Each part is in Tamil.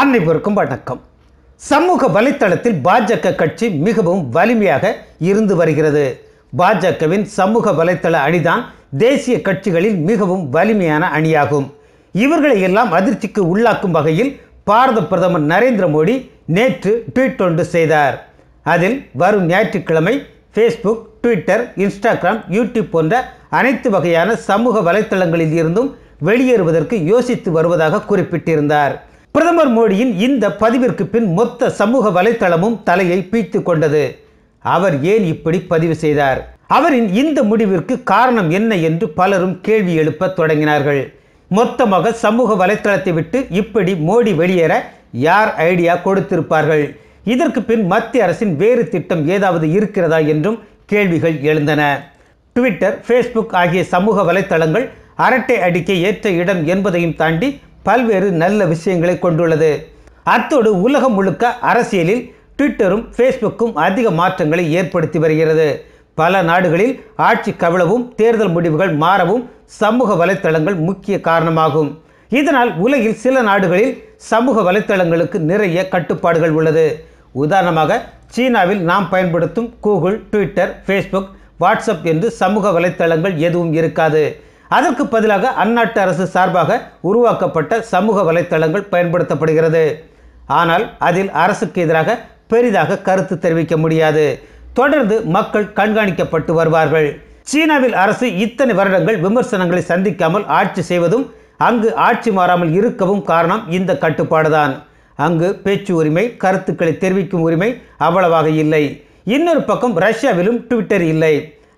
அனைவருக்கும் வணக்கம் சமூக வலைத்தளத்தில் பாஜக கட்சி மிகவும் வலிமையாக இருந்து வருகிறது பாஜகவின் சமூக வலைத்தள அணிதான் தேசிய கட்சிகளில் மிகவும் வலிமையான அணியாகும் இவர்களை எல்லாம் அதிர்ச்சிக்கு உள்ளாக்கும் வகையில் பாரத பிரதமர் நரேந்திர மோடி நேற்று ட்வீட் ஒன்று செய்தார் அதில் வரும் ஞாயிற்றுக்கிழமை ஃபேஸ்புக் ட்விட்டர் இன்ஸ்டாகிராம் யூடியூப் போன்ற அனைத்து வகையான சமூக வலைத்தளங்களில் இருந்தும் வெளியேறுவதற்கு யோசித்து வருவதாக குறிப்பிட்டிருந்தார் பிரதமர் மோடியின் இந்த பதிவிற்கு பின் மொத்த சமூக வலைத்தளமும் தலையை பீத்து கொண்டது அவர் ஏன் இப்படி பதிவு செய்தார் அவரின் இந்த முடிவிற்கு காரணம் என்ன என்று பலரும் கேள்வி எழுப்ப தொடங்கினார்கள் மொத்தமாக சமூக வலைத்தளத்தை விட்டு இப்படி மோடி வெளியேற யார் ஐடியா கொடுத்திருப்பார்கள் இதற்கு பின் மத்திய அரசின் வேறு திட்டம் ஏதாவது இருக்கிறதா என்றும் கேள்விகள் எழுந்தன ட்விட்டர் ஃபேஸ்புக் ஆகிய சமூக வலைத்தளங்கள் அரட்டை அடிக்க ஏற்ற இடம் என்பதையும் தாண்டி பல்வேறு நல்ல விஷயங்களை கொண்டுள்ளது அத்தோடு உலகம் முழுக்க அரசியலில் ட்விட்டரும் ஃபேஸ்புக்கும் அதிக மாற்றங்களை ஏற்படுத்தி வருகிறது பல நாடுகளில் ஆட்சி கவிழவும் தேர்தல் முடிவுகள் மாறவும் சமூக வலைத்தளங்கள் முக்கிய காரணமாகும் இதனால் உலகில் சில நாடுகளில் சமூக வலைத்தளங்களுக்கு நிறைய கட்டுப்பாடுகள் உள்ளது உதாரணமாக சீனாவில் நாம் பயன்படுத்தும் கூகுள் ட்விட்டர் ஃபேஸ்புக் வாட்ஸ்அப் என்று சமூக வலைத்தளங்கள் எதுவும் இருக்காது அதற்கு பதிலாக அந்நாட்டு அரசு சார்பாக உருவாக்கப்பட்ட சமூக வலைத்தளங்கள் பயன்படுத்தப்படுகிறது ஆனால் அதில் அரசுக்கு எதிராக பெரிதாக கருத்து தெரிவிக்க முடியாது தொடர்ந்து மக்கள் கண்காணிக்கப்பட்டு வருவார்கள் சீனாவில் அரசு இத்தனை வருடங்கள் விமர்சனங்களை சந்திக்காமல் ஆட்சி செய்வதும் அங்கு ஆட்சி மாறாமல் இருக்கவும் காரணம் இந்த கட்டுப்பாடுதான் அங்கு பேச்சு உரிமை கருத்துக்களை தெரிவிக்கும் உரிமை அவ்வளவாக இல்லை இன்னொரு பக்கம் ரஷ்யாவிலும் ட்விட்டர் இல்லை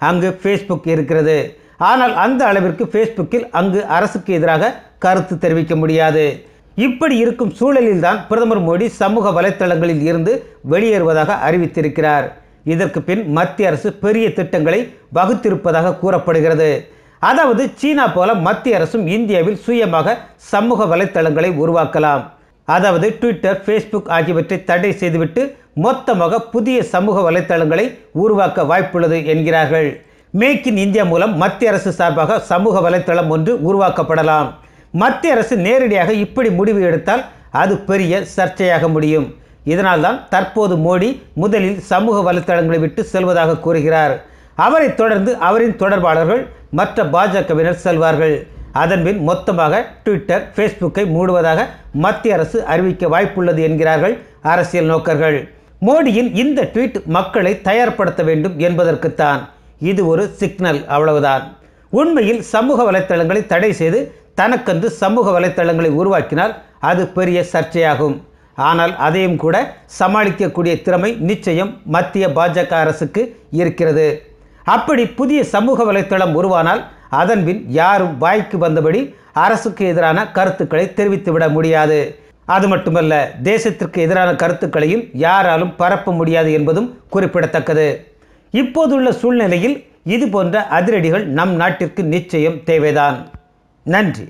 அங்கு ஃபேஸ்புக் இருக்கிறது ஆனால் அந்த அளவிற்கு ஃபேஸ்புக்கில் அங்கு அரசுக்கு எதிராக கருத்து தெரிவிக்க முடியாது இப்படி இருக்கும் சூழலில்தான் பிரதமர் மோடி சமூக வலைத்தளங்களில் இருந்து வெளியேறுவதாக அறிவித்திருக்கிறார் இதற்கு பின் மத்திய அரசு பெரிய திட்டங்களை வகுத்திருப்பதாக கூறப்படுகிறது அதாவது சீனா போல மத்திய அரசும் இந்தியாவில் சுயமாக சமூக வலைத்தளங்களை உருவாக்கலாம் அதாவது ட்விட்டர் ஃபேஸ்புக் ஆகியவற்றை தடை செய்துவிட்டு மொத்தமாக புதிய சமூக வலைத்தளங்களை உருவாக்க வாய்ப்புள்ளது என்கிறார்கள் மேக் இன் இந்தியா மூலம் மத்திய அரசு சார்பாக சமூக வலைத்தளம் ஒன்று உருவாக்கப்படலாம் மத்திய அரசு நேரடியாக இப்படி முடிவு எடுத்தால் அது பெரிய சர்ச்சையாக முடியும் இதனால்தான் தற்போது மோடி முதலில் சமூக வலைத்தளங்களை விட்டு செல்வதாக கூறுகிறார் அவரை தொடர்ந்து அவரின் தொடர்பாளர்கள் மற்ற பாஜகவினர் செல்வார்கள் அதன்பின் மொத்தமாக ட்விட்டர் ஃபேஸ்புக்கை மூடுவதாக மத்திய அரசு அறிவிக்க வாய்ப்புள்ளது என்கிறார்கள் அரசியல் நோக்கர்கள் மோடியின் இந்த ட்வீட் மக்களை தயார்படுத்த வேண்டும் என்பதற்குத்தான் இது ஒரு சிக்னல் அவ்வளவுதான் உண்மையில் சமூக வலைத்தளங்களை தடை செய்து தனக்கென்று சமூக வலைத்தளங்களை உருவாக்கினால் அது பெரிய சர்ச்சையாகும் ஆனால் அதையும் கூட சமாளிக்கக்கூடிய திறமை நிச்சயம் மத்திய பாஜக அரசுக்கு இருக்கிறது அப்படி புதிய சமூக வலைத்தளம் உருவானால் அதன்பின் யாரும் வாய்க்கு வந்தபடி அரசுக்கு எதிரான கருத்துக்களை தெரிவித்துவிட முடியாது அது மட்டுமல்ல தேசத்திற்கு எதிரான கருத்துக்களையும் யாராலும் பரப்ப முடியாது என்பதும் குறிப்பிடத்தக்கது இப்போதுள்ள சூழ்நிலையில் இது போன்ற அதிரடிகள் நம் நாட்டிற்கு நிச்சயம் தேவைதான் நன்றி